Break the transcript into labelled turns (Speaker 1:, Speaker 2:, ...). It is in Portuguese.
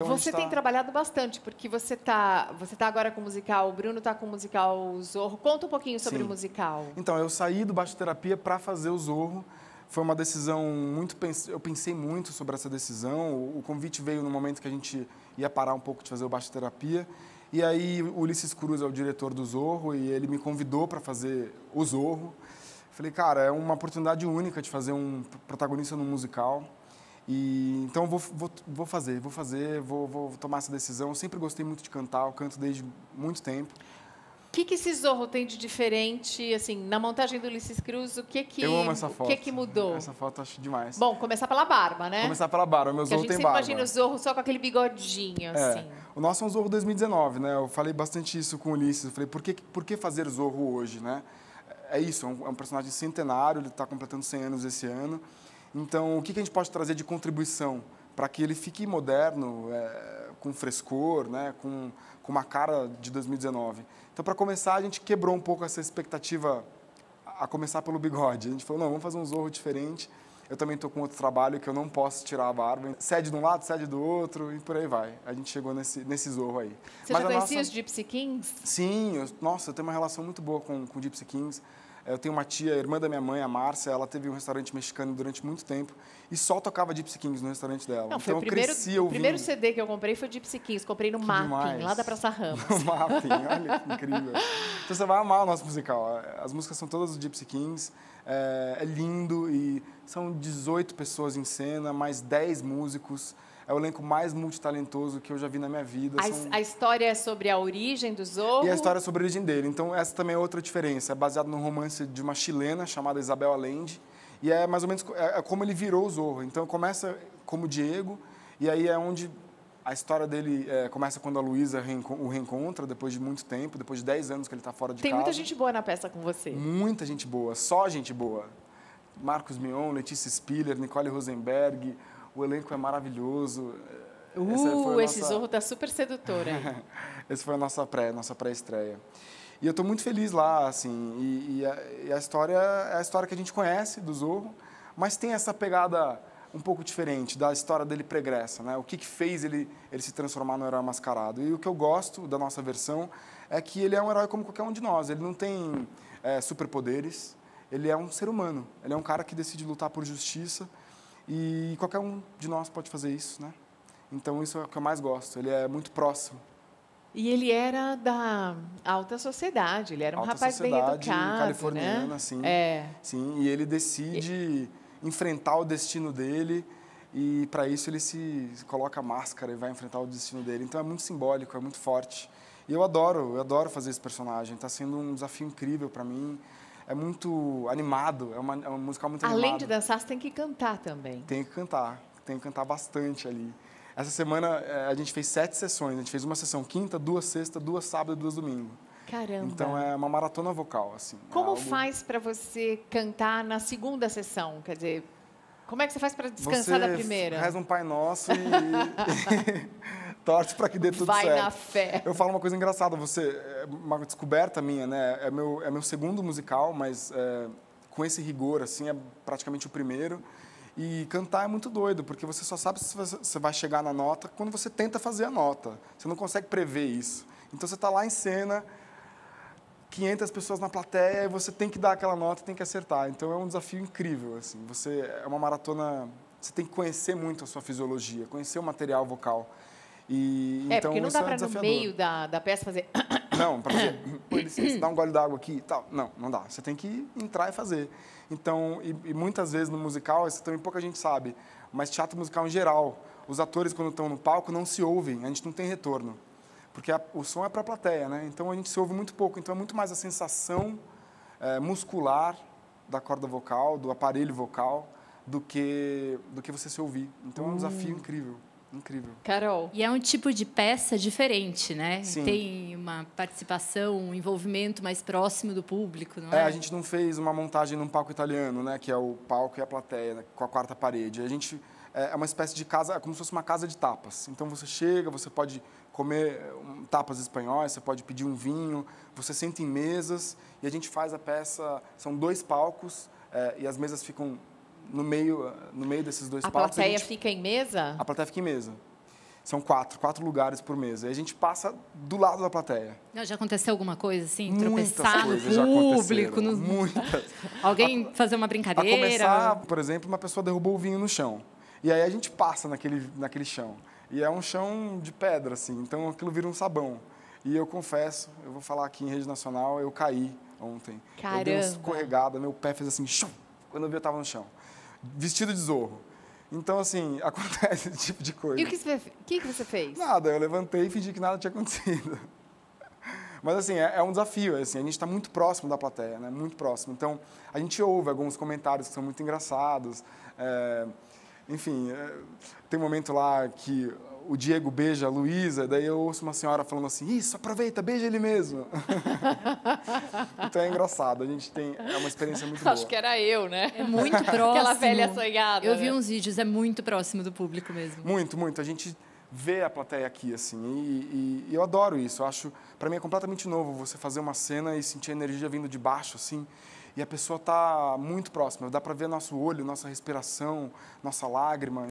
Speaker 1: Então, você tem tá
Speaker 2: trabalhado bastante, porque você está você tá agora com o musical, o Bruno está com o musical Zorro. Conta um pouquinho sobre Sim. o musical.
Speaker 1: Então, eu saí do Baixo Terapia para fazer o Zorro. Foi uma decisão muito... Eu pensei muito sobre essa decisão. O convite veio no momento que a gente ia parar um pouco de fazer o Baixo Terapia. E aí, o Ulisses Cruz é o diretor do Zorro e ele me convidou para fazer o Zorro. Falei, cara, é uma oportunidade única de fazer um protagonista num musical. E, então vou, vou, vou fazer, vou fazer, vou, vou tomar essa decisão. Eu sempre gostei muito de cantar, eu canto desde muito tempo.
Speaker 2: O que, que esse zorro tem de diferente, assim, na montagem do Ulisses Cruz, o que que, O que, que
Speaker 1: mudou? Essa foto acho demais.
Speaker 2: Bom, começar pela barba, né? Começar
Speaker 1: pela barba, meu zorro tem barba. a gente imagina o
Speaker 2: zorro só com aquele bigodinho, é. assim.
Speaker 1: O nosso é um zorro 2019, né? Eu falei bastante isso com o Ulisses, eu falei, por que, por que fazer zorro hoje, né? É isso, é um, é personagem centenário, ele está completando 100 anos esse ano. Então, o que, a gente pode trazer de contribuição para que ele fique moderno, é, com frescor, né, com, com uma cara de 2019? Então, para começar, a gente quebrou um pouco essa expectativa a começar pelo bigode. A gente falou, não, vamos fazer um zorro diferente. Eu também estou com outro trabalho que eu não posso tirar a barba. Cede de um lado, cede do outro e por aí vai. A gente chegou nesse, nesse zorro aí. Você Mas já conhecia nossa... os
Speaker 2: Gypsy Kings?
Speaker 1: Sim, eu, nossa, eu tenho uma relação muito boa com, com Gypsy Kings. É, eu tenho uma tia, irmã da minha mãe, a Márcia, ela teve um restaurante mexicano durante muito tempo e só tocava Gypsy Kings no restaurante dela. Não, foi então, o primeiro, ouvindo. O primeiro
Speaker 2: CD que eu comprei foi o Gypsy Kings, comprei no Mapping, lá da Praça Ramos. no
Speaker 1: Mapping, olha que incrível. Então você vai amar o nosso musical. As músicas são todas do Gypsy Kings. É, é lindo e são 18 pessoas em cena, mais 10 músicos é o elenco mais multitalentoso que eu já vi na minha vida. A, São... a
Speaker 2: história é sobre a origem do Zorro? E a história é sobre
Speaker 1: a origem dele. Então, essa também é outra diferença. É baseado num romance de uma chilena chamada Isabel Allende. E é mais ou menos é, é como ele virou o Zorro. Então, começa como Diego, e aí é onde a história dele é, começa quando a Luísa o reencontra, depois de muito tempo, depois de 10 anos que ele está fora de Tem casa. Tem muita gente
Speaker 2: boa na peça com você.
Speaker 1: Muita gente boa, só gente boa. Marcos Mion, Letícia Spiller, Nicole Rosenberg, o elenco é maravilhoso. É, uh, esse zorro
Speaker 2: tá super sedutor, hein?
Speaker 1: Essa foi a nossa pré, nossa pré-estreia. E eu estou muito feliz lá, assim, e, e, a, e, a, história é a história que a gente conhece do Zorro, mas tem essa pegada um pouco diferente da história dele pregressa, né? O que, que fez ele, ele se transformar no herói mascarado? E o que eu gosto da nossa versão é que ele é um herói como qualquer um de nós. Ele não tem é, superpoderes. Ele é um ser humano. Ele é um cara que decide lutar por justiça e qualquer um de nós pode fazer isso, né? Então isso é o que eu mais gosto. Ele é muito próximo.
Speaker 2: E ele era da alta sociedade. Ele
Speaker 1: era um alta rapaz bem educado, californiano, né? Assim. É. Sim. E ele decide enfrentar o destino dele e para isso ele se coloca a máscara e vai enfrentar o destino dele. Então é muito simbólico, é muito forte. E eu adoro, eu adoro fazer esse personagem. Está sendo um desafio incrível para mim. É muito animado, é uma, é uma musical muito Além animado. de
Speaker 2: dançar, você tem que cantar também.
Speaker 1: Tem que cantar, tem que cantar bastante ali. Essa semana eh, a gente fez sete sessões. A gente fez uma sessão quinta, duas sexta, duas sábado e duas domingo.
Speaker 2: Caramba. Então
Speaker 1: é uma maratona vocal, assim. É como é algo... faz
Speaker 2: para você cantar na segunda sessão? Quer dizer, como é que você faz para descansar você da primeira? Reza
Speaker 1: um Pai Nosso
Speaker 2: e
Speaker 1: torce para que dê tudo Vai certo. Vai na fé. Eu falo uma coisa engraçada, você é uma descoberta minha, né? É meu é meu segundo musical, mas é, com esse rigor assim é praticamente o primeiro. E cantar é muito doido, porque você só sabe se você vai chegar na nota quando você tenta fazer a nota. Você não consegue prever isso. Então você está lá em cena, 500 pessoas na plateia e você tem que dar aquela nota, tem que acertar. Então é um desafio incrível, assim. Você é uma maratona, você tem que conhecer muito a sua fisiologia, conhecer o material vocal. E é, então porque não dá é para no meio
Speaker 2: da, da peça fazer
Speaker 1: Não, para fazer, licença, dá um gole d'água aqui tal. Não, não dá. Você tem que entrar e fazer. Então, e, e muitas vezes no musical, isso também pouca gente sabe, mas teatro musical em geral, os atores quando estão no palco não se ouvem, a gente não tem retorno porque a, o som é para a plateia, né? Então a gente se ouve muito pouco, então é muito mais a sensação é, muscular da corda vocal, do aparelho vocal, do que do que você se ouvir. Então hum. é um desafio hum. incrível. Incrível.
Speaker 2: Carol, e é um tipo de peça diferente, né? Sim. Tem uma participação, um envolvimento mais próximo do público, não é? É, a gente
Speaker 1: não fez uma montagem num palco italiano, né? Que é o palco e a plateia, né? com a quarta parede. A gente é, é uma espécie de casa, é como se fosse uma casa de tapas. Então você chega, você pode comer tapas espanhóis, você pode pedir um vinho, você senta em mesas e a gente faz a peça. São dois palcos é, e as mesas ficam no meio, é, no meio desses dois a palcos. Plateia a plateia
Speaker 2: fica em mesa?
Speaker 1: A plateia fica em mesa. São quatro, quatro lugares por mesa. E a gente passa do lado da plateia.
Speaker 2: Já aconteceu alguma coisa assim? tropeçar no público? Muitas. Alguém a, fazer uma brincadeira? A começar,
Speaker 1: por exemplo, uma pessoa derrubou o vinho no chão. E aí a gente passa naquele, naquele chão. E é um chão de pedra, assim, então aquilo vira um sabão. E eu confesso, eu vou falar aqui em rede nacional, eu caí ontem. Caramba. Eu dei uma escorregada, meu pé fez assim, chum, quando eu vi eu estava no chão. Vestido de zorro. Então, assim, acontece esse tipo de coisa. E o que
Speaker 2: você, que você fez?
Speaker 1: Nada, eu levantei e fingi que nada tinha acontecido. Mas, assim, é, é um desafio, é, assim, a gente está muito próximo da plateia, né? Muito próximo. Então, a gente ouve alguns comentários que são muito engraçados. É enfim, é, tem um momento lá que o Diego beija a Luísa, daí eu ouço uma senhora falando assim, isso, aproveita, beija ele mesmo. então é engraçado, a gente tem é uma experiência muito boa. Acho que
Speaker 2: era eu, né? É muito próximo. Aquela velha sonhada. Eu né? vi uns
Speaker 1: vídeos, é muito próximo do público mesmo. Muito, muito. A gente vê a plateia aqui, assim, e, e, e eu adoro isso. Eu acho, para mim é completamente novo você fazer uma cena e sentir a energia vindo de baixo, assim, e a pessoa está muito próxima. Dá para ver nosso olho, nossa respiração, nossa lágrima.